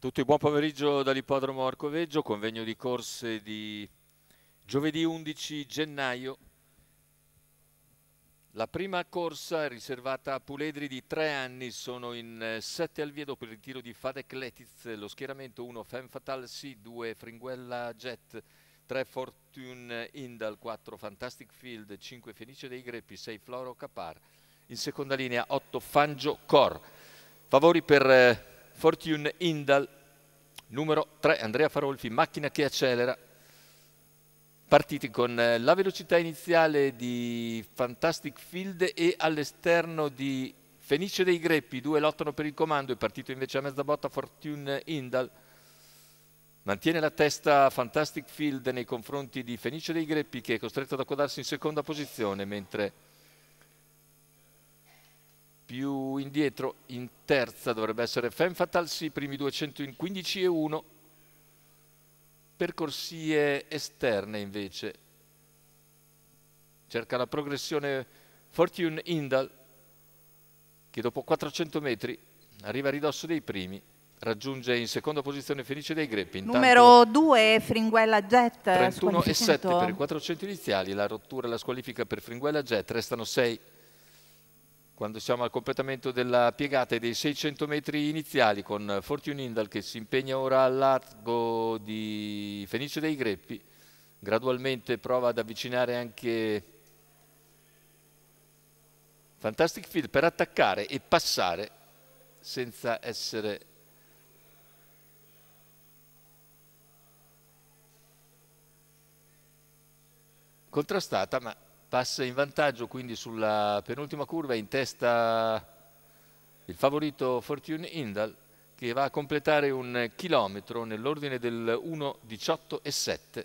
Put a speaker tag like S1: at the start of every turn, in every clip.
S1: tutti, buon pomeriggio dall'ippodromo Arcoveggio, convegno di corse di giovedì 11 gennaio. La prima corsa è riservata a puledri di tre anni, sono in eh, sette al via dopo il ritiro di Fadek Letiz, lo schieramento 1 Femme Fatale C, 2 Fringuella Jet, 3 Fortune Indal, 4 Fantastic Field, 5 Fenice dei Greppi, 6 Floro Capar, in seconda linea 8 Fangio Cor. Favori per eh, Fortune Indal, numero 3, Andrea Farolfi, macchina che accelera. Partiti con eh, la velocità iniziale di Fantastic Field e all'esterno di Fenice dei Greppi, due lottano per il comando, è partito invece a mezza botta Fortune Indal. Mantiene la testa Fantastic Field nei confronti di Fenice dei Greppi che è costretto ad accodarsi in seconda posizione, mentre indietro, in terza dovrebbe essere Fenfatal, sì, primi 200 in 15 e 1. Per corsie esterne invece cerca la progressione Fortune Indal che dopo 400 metri arriva a ridosso dei primi raggiunge in seconda posizione Felice dei Greppi. Intanto Numero 2 Fringuella Jet. 31 e 7 per i 400 iniziali, la rottura e la squalifica per Fringuella Jet, restano 6 quando siamo al completamento della piegata e dei 600 metri iniziali con Fortune Indal che si impegna ora al largo di Fenice dei Greppi, gradualmente prova ad avvicinare anche Fantastic Field per attaccare e passare senza essere contrastata ma passa in vantaggio quindi sulla penultima curva in testa il favorito Fortune Indal che va a completare un chilometro nell'ordine del 1.18,7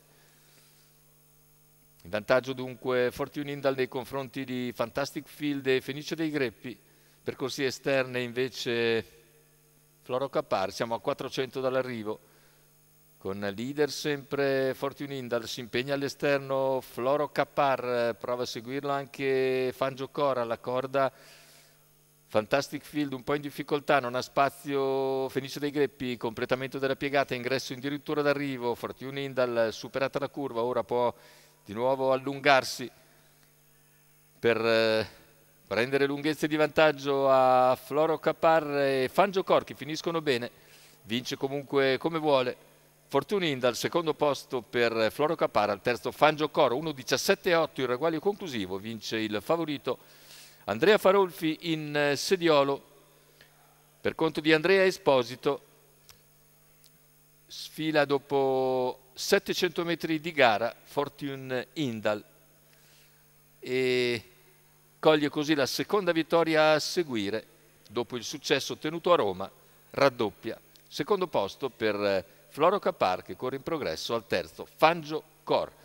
S1: in vantaggio dunque Fortune Indal nei confronti di Fantastic Field e Fenice dei Greppi percorsie esterne invece Floro Capar siamo a 400 dall'arrivo con leader sempre forti Indal, si impegna all'esterno Floro Capar, prova a seguirlo anche Fangio Cora, la corda Fantastic Field un po' in difficoltà, non ha spazio Fenice dei Greppi, completamento della piegata, ingresso addirittura d'arrivo, Fortune Indal superata la curva, ora può di nuovo allungarsi per prendere eh, lunghezze di vantaggio a Floro Capar e Fangio che finiscono bene, vince comunque come vuole Fortuninda al secondo posto per Floro Capara, al terzo Fangio Coro, 1-17-8 il ragguaglio conclusivo, vince il favorito Andrea Farolfi in eh, sediolo, per conto di Andrea Esposito, sfila dopo 700 metri di gara Fortune Indal e coglie così la seconda vittoria a seguire dopo il successo ottenuto a Roma, raddoppia. Secondo posto per eh, Floro Capar che corre in progresso al terzo Fangio Core.